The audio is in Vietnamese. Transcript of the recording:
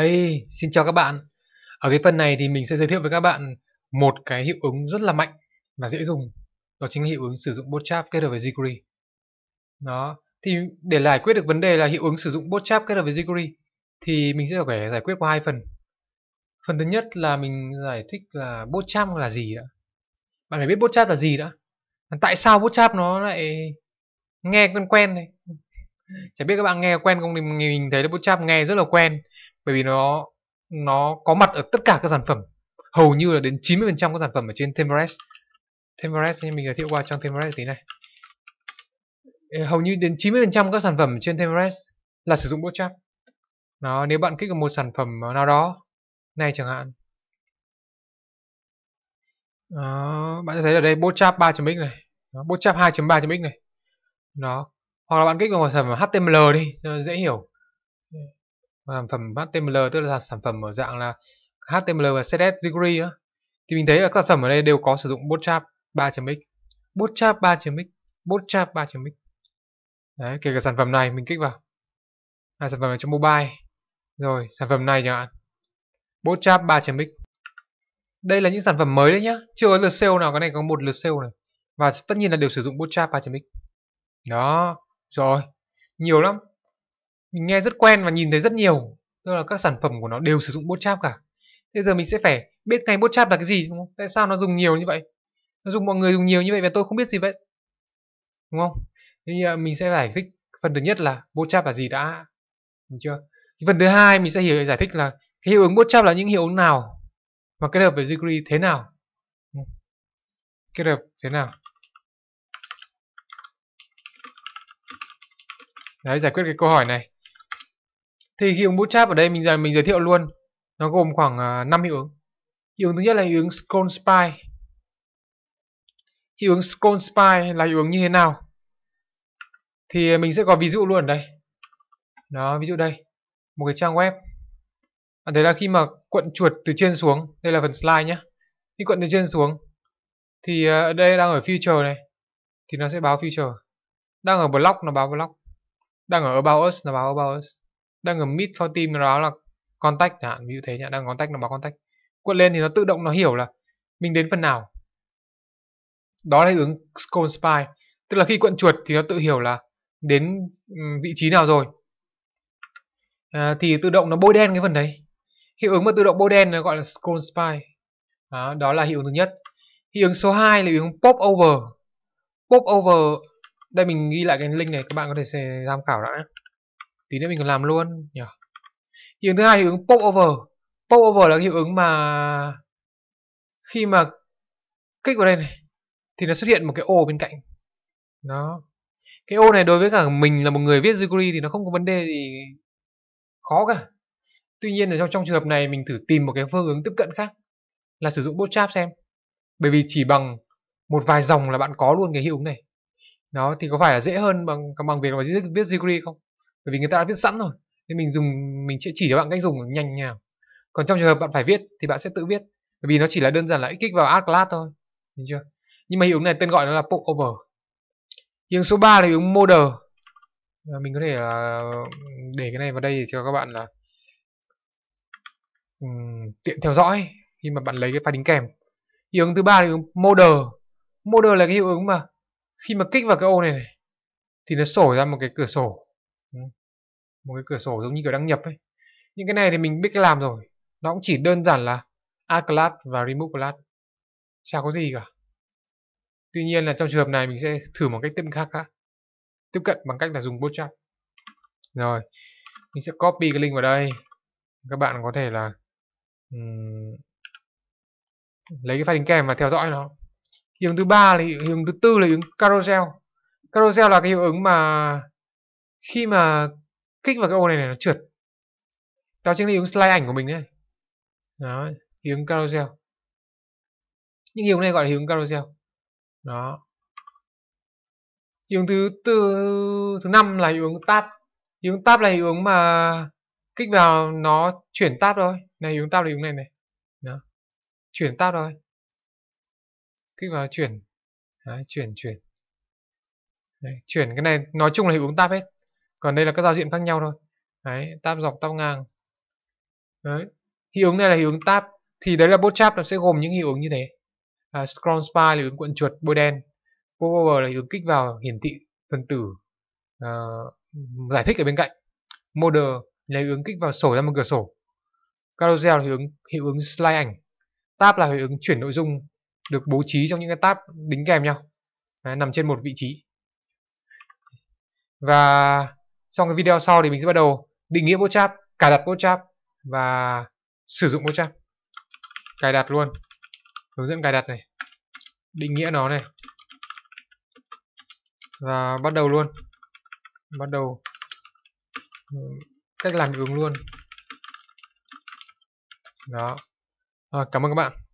Hey, xin chào các bạn. Ở cái phần này thì mình sẽ giới thiệu với các bạn một cái hiệu ứng rất là mạnh và dễ dùng. Đó chính là hiệu ứng sử dụng bootstrap kết hợp với jQuery. Đó, thì để giải quyết được vấn đề là hiệu ứng sử dụng bootstrap kết hợp với jQuery thì mình sẽ phải giải quyết qua hai phần. Phần thứ nhất là mình giải thích là bootstrap là gì đã. Bạn phải biết bootstrap là gì đã. Tại sao bootstrap nó lại nghe quen quen này? Chả biết các bạn nghe quen không thì mình thấy là bootstrap nghe rất là quen bởi vì nó nó có mặt ở tất cả các sản phẩm hầu như là đến 90% các sản phẩm ở trên Temores Temores mình giới thiệu qua trong Temores tí này hầu như đến 90% các sản phẩm trên Temores là sử dụng bootstrap nó nếu bạn kích vào một sản phẩm nào đó này chẳng hạn đó, bạn sẽ thấy ở đây bootstrap 3.x này đó, bootstrap 2.3.x này đó hoặc là bạn kích vào một sản phẩm HTML đi cho dễ hiểu sản phẩm HTML tức là sản phẩm ở dạng là HTML và CSS degree á thì mình thấy các sản phẩm ở đây đều có sử dụng bootstrap 3.x bootstrap 3.x bootstrap 3.x đấy kể cả sản phẩm này mình kích vào à, sản phẩm này cho mobile rồi sản phẩm này chẳng hạn bootstrap 3.x đây là những sản phẩm mới đấy nhá chưa có lượt sale nào cái này có một lượt sale này và tất nhiên là đều sử dụng bootstrap 3.x đó rồi nhiều lắm mình nghe rất quen và nhìn thấy rất nhiều tức là các sản phẩm của nó đều sử dụng bootstrap cả bây giờ mình sẽ phải biết ngay bootstrap là cái gì đúng không tại sao nó dùng nhiều như vậy nó dùng mọi người dùng nhiều như vậy và tôi không biết gì vậy đúng không thế thì à, mình sẽ giải thích phần thứ nhất là bootstrap là gì đã đúng chưa cái phần thứ hai mình sẽ hiểu giải thích là cái hiệu ứng bootstrap là những hiệu ứng nào và kết hợp với degree thế nào ừ. kết hợp thế nào đấy giải quyết cái câu hỏi này thì hiệu ứng bootstrap ở đây mình giờ mình giới thiệu luôn nó gồm khoảng uh, à, 5 hiệu ứng hiệu ứng thứ nhất là hiệu ứng scroll spy hiệu ứng scroll spy là hiệu ứng như thế nào thì mình sẽ có ví dụ luôn ở đây đó ví dụ đây một cái trang web bạn à, thấy là khi mà quận chuột từ trên xuống đây là phần slide nhé khi quận từ trên xuống thì à, ở đây đang ở future này thì nó sẽ báo future đang ở block nó báo block đang ở about us nó báo about us đang ở mid for team nó báo là contact chẳng hạn ví dụ thế nhá đang contact nó báo contact quật lên thì nó tự động nó hiểu là mình đến phần nào đó là ứng scroll spy tức là khi quận chuột thì nó tự hiểu là đến vị trí nào rồi à, thì tự động nó bôi đen cái phần đấy hiệu ứng mà tự động bôi đen nó gọi là scroll spy đó, đó là hiệu ứng thứ nhất hiệu ứng số 2 là hiệu ứng pop over pop over đây mình ghi lại cái link này các bạn có thể tham khảo đã tí nữa mình còn làm luôn nhỉ hiệu ứng thứ hai hiệu ứng pop over pop over là hiệu ứng mà khi mà kích vào đây này thì nó xuất hiện một cái ô bên cạnh Nó, cái ô này đối với cả mình là một người viết jQuery thì nó không có vấn đề gì khó cả tuy nhiên là trong, trong trường hợp này mình thử tìm một cái phương hướng tiếp cận khác là sử dụng bootstrap xem bởi vì chỉ bằng một vài dòng là bạn có luôn cái hiệu ứng này nó thì có phải là dễ hơn bằng bằng việc là viết jQuery không bởi vì người ta đã viết sẵn rồi nên mình dùng mình sẽ chỉ cho bạn cách dùng nhanh nhào còn trong trường hợp bạn phải viết thì bạn sẽ tự viết bởi vì nó chỉ là đơn giản là kích vào add class thôi Đúng chưa nhưng mà hiệu ứng này tên gọi nó là pop over hiệu ứng số 3 là hiệu ứng model à, mình có thể là để cái này vào đây để cho các bạn là um, tiện theo dõi khi mà bạn lấy cái pha đính kèm hiệu ứng thứ ba là hiệu ứng model model là cái hiệu ứng mà khi mà kích vào cái ô này, này thì nó sổ ra một cái cửa sổ một cái cửa sổ giống như kiểu đăng nhập ấy những cái này thì mình biết cái làm rồi nó cũng chỉ đơn giản là add class và remove class chả có gì cả tuy nhiên là trong trường hợp này mình sẽ thử một cách tiếp cận khác khác tiếp cận bằng cách là dùng bootstrap rồi mình sẽ copy cái link vào đây các bạn có thể là um, lấy cái file đính kèm và theo dõi nó hiệu ứng thứ ba là hiệu ứng thứ tư là hiệu ứng carousel carousel là cái hiệu ứng mà khi mà kích vào cái ô này, này nó trượt tao chính là hiệu ứng slide ảnh của mình đấy đó hiệu ứng carousel những hiệu ứng này gọi là hiệu ứng carousel đó hiệu ứng thứ tư thứ năm là hiệu ứng tab hiệu ứng tab là hiệu ứng mà kích vào nó chuyển tab thôi này hiệu ứng tab là hiệu ứng này này đó chuyển tab thôi kích vào chuyển Đấy, chuyển chuyển Đấy, chuyển cái này nói chung là hiệu ứng tab hết còn đây là các giao diện khác nhau thôi đấy tab dọc tab ngang đấy hiệu ứng này là hiệu ứng tab thì đấy là bot chap nó sẽ gồm những hiệu ứng như thế à, scroll spy là hiệu ứng cuộn chuột bôi đen popover là hiệu ứng kích vào hiển thị phần tử uh, giải thích ở bên cạnh model là hiệu ứng kích vào sổ ra một cửa sổ carousel là hiệu ứng hiệu ứng slide ảnh tab là hiệu ứng chuyển nội dung được bố trí trong những cái tab đính kèm nhau Đấy, nằm trên một vị trí và trong cái video sau thì mình sẽ bắt đầu định nghĩa bootstrap cài đặt bootstrap và sử dụng bootstrap cài đặt luôn hướng dẫn cài đặt này định nghĩa nó này và bắt đầu luôn bắt đầu cách làm hiệu ứng luôn đó à, cảm ơn các bạn